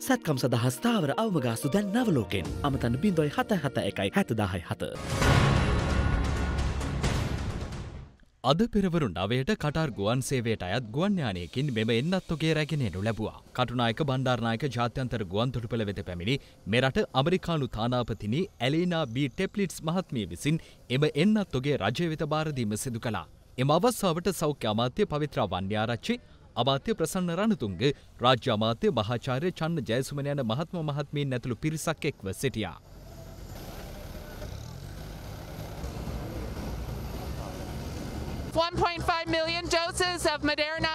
සැත්කම් සදහස්ථාවර අවමගාස්තු දැන් නවලෝකෙන් අමතන්න බින්දොයි හත හත එකයි හැතදාහයි හත. අද පෙරවරු නවයට කටර් ගුවන් සේවයට අයත් ගුවන්්‍යානයකින් මෙම එන්නත්තුගේ රැගෙනෙනු ලැබවා කටුනායක බණ්ඩාරනායක ජාත්‍යන්තර ගුවන් තුටුපළ වෙත පැමිණි මෙරට අමරිකානු තානාපතිනි ඇලේනා බී ටෙප්ලිට්ස් මහත්මිය විසින් එම එන්නත්තුගේ රජය වෙත භාරදීම සිදු කලා. එම අවස්සාාවට සෞඛ්‍ය අමාත්‍ය පවිත්‍ර වන්‍යාරච්චි අමාත්‍ය ප්‍රසන්න රණතුංග රාජ්‍ය අමාත්‍ය මහාචාර්ය චන්න ජයසුමන යන මහත්ම මහත්මීන් ඇතුළු පිරිසක් එක්ව සිටියා. $1.5 million doses of Moderna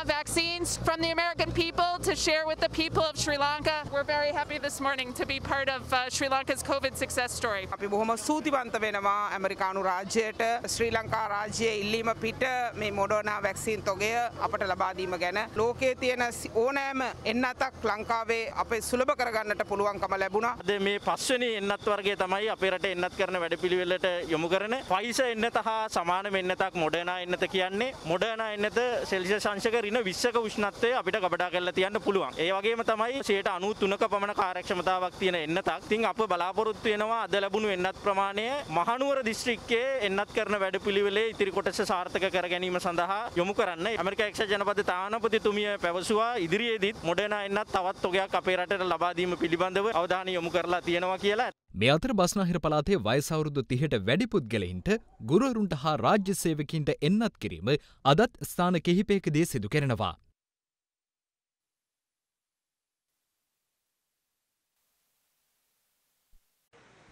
from the American people to share with the people of Sri Lanka. We're very happy this morning to be part of uh, Sri Lanka's COVID success story. අපි බොහොම සූතිවන්ත වෙනවා ඇමරිකානු රාජ්‍යයට ශ්‍රී ලංකා රාජ්‍යයේ ඉල්ලීම පිට මේ මොඩර්නා vaccine තොගය අපට ලබා දීම ගැන ලෝකයේ තියෙන ඕනෑම එන්නතක් ලංකාවේ අපේ සුලභ කරගන්නට පුළුවන්කම ලැබුණා. අද මේ පස්වෙනි එන්නත් වර්ගය තමයි අපේ රටේ එන්නත් කරන වැඩපිළිවෙලට යොමු කරන ෆයිස එන්නත හා සමාන මෙන්නතක් මොඩර්නා එන්නත කියන්නේ මොඩර්නා එන්නත සෙල්සියස් අංශක ඍණ 20ක උෂ්ණත්වය තත්ත්වය අපිට ගබඩා කරලා තියන්න පුළුවන්. ඒ වගේම තමයි 93ක පමණ කාර්යක්ෂමතාවක් තියෙන එන්නතක්. ඉතින් අප බලාපොරොත්තු වෙනවා අද ලැබුණු එන්නත් ප්‍රමාණය මහනුවර දිස්ත්‍රික්කයේ එන්නත් කරන වැඩපිළිවෙලේ ඉතිරි කොටස සාර්ථක කර ගැනීම සඳහා යොමු කරන්න. ඇමරිකා එක්සත් ජනපද තානාපතිතුමිය පැවසුවා ඉදිරියේදීත් මොඩර්නා එන්නත් තවත් ඔගයක් අපේ රටට ලබා දීම පිළිබඳව අවධානය යොමු කරලා තියෙනවා කියලා. මේ අතර බස්නාහිර පලාතේ වයසවුරුදු තිහට වැඩි පුද්ගලයින්ට ගුරුවරුන්ට හා රාජ්‍ය සේවකින්ට එන්නත් කිරීම අදත් ස්ථාන කිහිපයකදී සිදු කරනවා.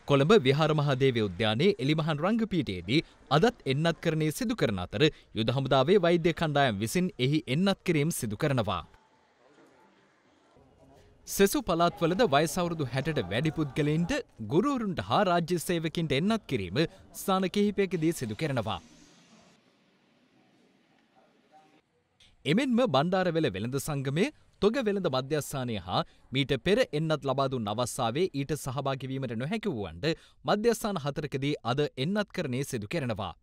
කොළඹ විහාරමහාදේව උද්‍යානයේ එලිමහන් රංගපීටයේදී අදත් එන්නත් කරණය සිදු කරන අතර යුද හමුදාවේ වෛද්‍ය කණ්ඩායම් විසින් එහි එන්නත් කිරීම් සිදු කරනවා. සෙසු පළාත්වලද වයසවුරුදු හැටට වැඩි පුද්ගලයින්ට ගුරුවරුන්ට හා රාජ්‍ය සේවකින්ට එන්නත් කිරීම ස්ථාන කිහිපයකදී සිදු කරනවා. එමෙන්ම බණ්ඩාරවෙල වෙළඳ සංගමය තොග වෙළඳ මධ්‍යස්ථානය හා මීට පෙර එන්නත් ලබාදුන් අවස්සාාවේ ඊට සහභාකිවීමට නොහැකිවුවන්ට මධ්‍යස්ථාන හතරකදී අද එන්නත් කරනේ සිදු කරනවා.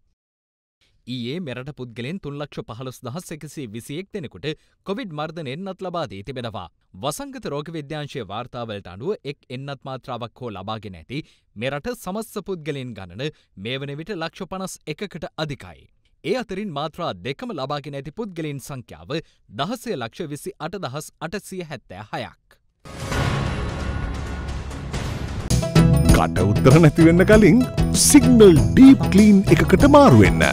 ඊයේ මෙරට පුද්ගලෙන් තුන්ලක්ෂ පහළොස් දහස් එකසේ විසියෙක් දෙනෙකුට කොවිඩ් මර්ධනයෙන්න්නත් ලබාදී තිබෙනවා. වසංගත රෝග විද්‍යාංශය වාර්තාවලට අනුව එක් එන්නත් මාත්‍රාවක් හෝ ලබාගෙන ඇති මෙරට සමස්ස පුද්ගලෙන් ගණන මේ වන විට ලක්ෂ පනස් එකකට අධිකයි. ඒ අතරින් මාත්‍රා දෙකම ලබාගෙන ඇති පුද්ගලයින් සංඛ්‍යාව දහසය ලක්ෂ විසි අට දහස් අටසිය හැත්තෑ හයක්. කට උත්තර නැතිවෙන්න කලින් සිගනල් ඩීප් කලීන් එකකට මාරුවෙන්න.